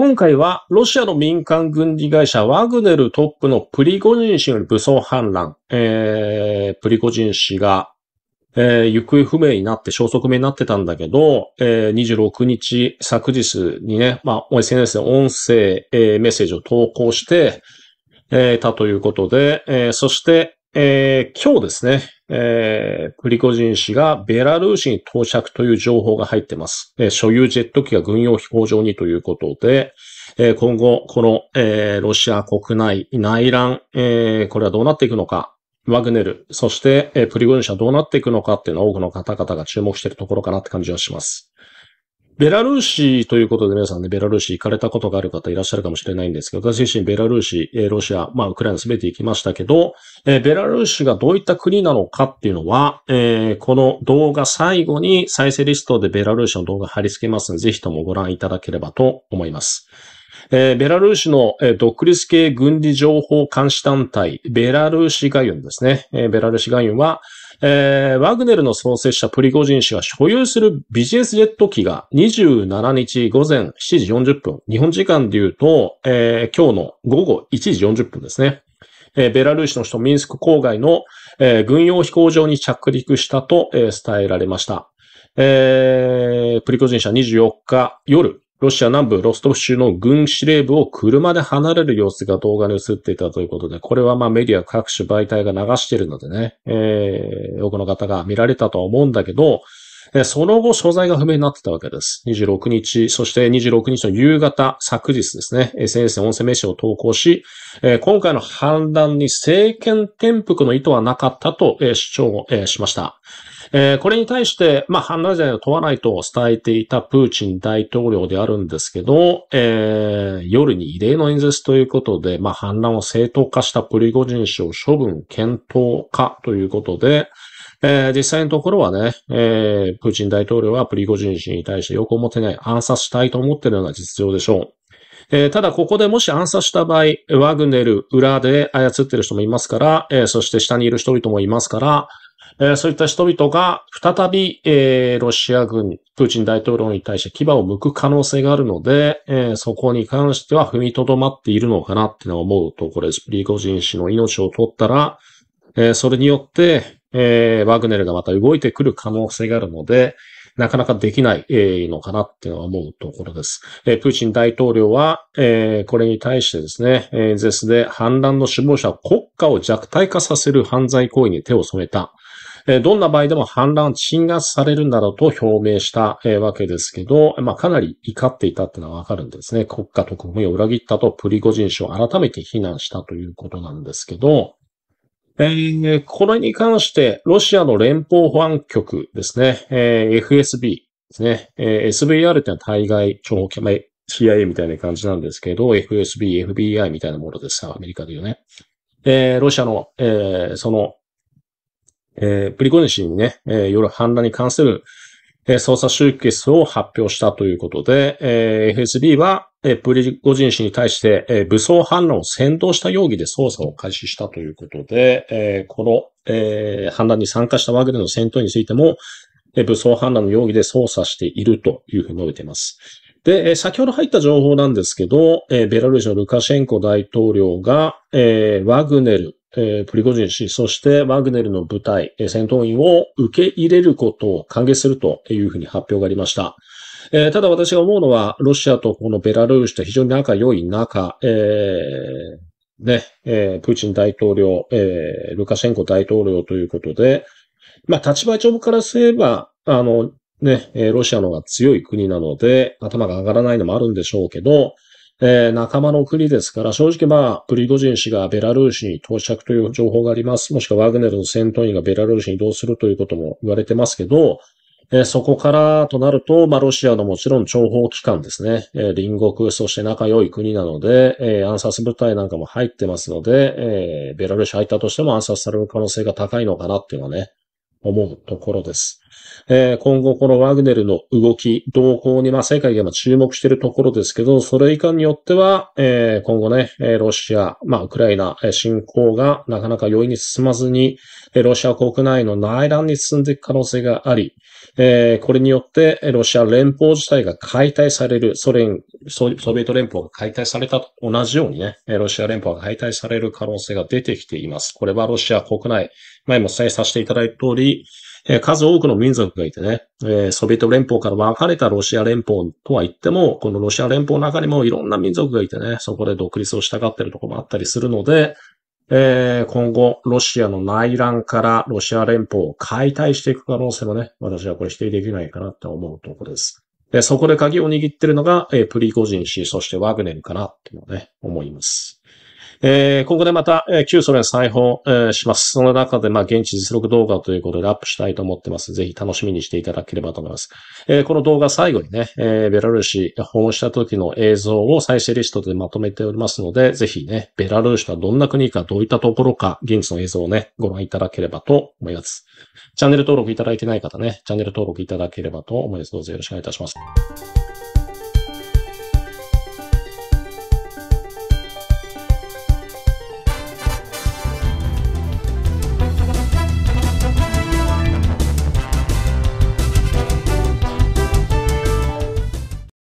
今回はロシアの民間軍事会社ワグネルトップのプリゴジン氏による武装反乱、えー、プリゴジン氏が、えー、行方不明になって、消息不になってたんだけど、えー、26日、昨日にね、まあ、SNS で音声、えー、メッセージを投稿して、えー、たということで、えー、そして、えー、今日ですね、えー、プリコジン氏がベラルーシに到着という情報が入ってます。えー、所有ジェット機が軍用飛行場にということで、えー、今後、この、えー、ロシア国内内乱、えー、これはどうなっていくのか、ワグネル、そして、えー、プリゴジン氏はどうなっていくのかっていうのは多くの方々が注目しているところかなって感じはします。ベラルーシということで皆さんね、ベラルーシ行かれたことがある方いらっしゃるかもしれないんですけど、私自身ベラルーシ、ロシア、まあ、ウクライナ全て行きましたけど、えベラルーシがどういった国なのかっていうのは、えー、この動画最後に再生リストでベラルーシの動画貼り付けますので、ぜひともご覧いただければと思います。えー、ベラルーシの、えー、独立系軍事情報監視団体、ベラルーシ外運ですね。えー、ベラルーシ外運は、えー、ワグネルの創設者プリゴジン氏が所有するビジネスジェット機が27日午前7時40分、日本時間で言うと、えー、今日の午後1時40分ですね。えー、ベラルーシの首都ミンスク郊外の、えー、軍用飛行場に着陸したと、えー、伝えられました。えー、プリゴジン氏は24日夜、ロシア南部ロストフ州の軍司令部を車で離れる様子が動画に映っていたということで、これはまあメディア各種媒体が流しているのでね、えー、多くの方が見られたとは思うんだけど、えー、その後、所在が不明になってたわけです。26日、そして26日の夕方、昨日ですね、SNS で音声名刺を投稿し、えー、今回の反乱に政権転覆の意図はなかったと、えー、主張を、えー、しました。えー、これに対して、まあ、反乱罪を問わないと伝えていたプーチン大統領であるんですけど、えー、夜に異例の演説ということで、まあ、反乱を正当化したプリゴジン氏を処分検討かということで、えー、実際のところはね、えー、プーチン大統領はプリゴジン氏に対して横を持ってない暗殺したいと思っているような実情でしょう。えー、ただここでもし暗殺した場合、ワグネル裏で操ってる人もいますから、えー、そして下にいる人々もいますから、えそういった人々が再び、えロシア軍、プーチン大統領に対して牙を剥く可能性があるので、えそこに関しては踏みとどまっているのかなっての思うと、これ、リゴジン氏の命を取ったら、えそれによって、えワグネルがまた動いてくる可能性があるので、なかなかできない、えのかなっていうのは思うところです。えプーチン大統領は、えこれに対してですね、演説で反乱の首謀者国家を弱体化させる犯罪行為に手を染めた。どんな場合でも反乱鎮圧されるんだろうと表明したわけですけど、まあ、かなり怒っていたってのはわかるんですね。国家と国民を裏切ったとプリゴジン氏を改めて非難したということなんですけど、えー、これに関して、ロシアの連邦保安局ですね、えー、FSB ですね、えー、SVR ってのは対外情報、まあ、CIA みたいな感じなんですけど、FSB、FBI みたいなものですアメリカで言うね。えー、ロシアの、えー、そのえー、プリゴジン氏にね、えー、夜反乱に関する、えー、捜査集結を発表したということで、えー、FSB は、えー、プリゴジン氏に対して、えー、武装反乱を先導した容疑で捜査を開始したということで、えー、この、えー、反乱に参加したワグネルの戦闘についても、えー、武装反乱の容疑で捜査しているというふうに述べています。で、えー、先ほど入った情報なんですけど、えー、ベラルーシのルカシェンコ大統領が、えー、ワグネル、えー、プリゴジン氏、そしてワグネルの部隊、えー、戦闘員を受け入れることを歓迎するというふうに発表がありました。えー、ただ私が思うのは、ロシアとこのベラルーシと非常に仲良い中、えー、ね、えー、プーチン大統領、えー、ルカシェンコ大統領ということで、まあ、立場上からすれば、あの、ね、ロシアの方が強い国なので、頭が上がらないのもあるんでしょうけど、えー、仲間の国ですから、正直まあ、プリゴジン氏がベラルーシに到着という情報があります。もしくはワグネルの戦闘員がベラルーシに移動するということも言われてますけど、えー、そこからとなると、まあ、ロシアのもちろん諜報機関ですね。えー、隣国、そして仲良い国なので、えー、暗殺部隊なんかも入ってますので、えベラルーシ入ったとしても暗殺される可能性が高いのかなっていうのはね、思うところです。えー、今後このワグネルの動き、動向にまあ世界が今注目しているところですけど、それ以下によっては、えー、今後ね、ロシア、まあウクライナ侵攻がなかなか容易に進まずに、ロシア国内の内乱に進んでいく可能性があり、えー、これによってロシア連邦自体が解体される、ソ連、ソビエト連邦が解体されたと同じようにね、ロシア連邦が解体される可能性が出てきています。これはロシア国内、前も伝えさせていただいた通り、数多くの民族がいてね、ソビエト連邦から分かれたロシア連邦とは言っても、このロシア連邦の中にもいろんな民族がいてね、そこで独立をしたがってるところもあったりするので、えー、今後、ロシアの内乱からロシア連邦を解体していく可能性もね、私はこれ否定できないかなって思うところです。で、そこで鍵を握ってるのが、えー、プリゴジン氏、そしてワグネルかなっていうのをね、思います。えー、ここでまた、えー、旧ソ連再訪、えー、します。その中で、まあ、現地実録動画ということでアップしたいと思ってます。ぜひ楽しみにしていただければと思います。えー、この動画最後にね、えー、ベラルーシ訪問した時の映像を再生リストでまとめておりますので、ぜひね、ベラルーシとはどんな国か、どういったところか、現地の映像をね、ご覧いただければと思います。チャンネル登録いただいてない方ね、チャンネル登録いただければと思います。どうぞよろしくお願いいたします。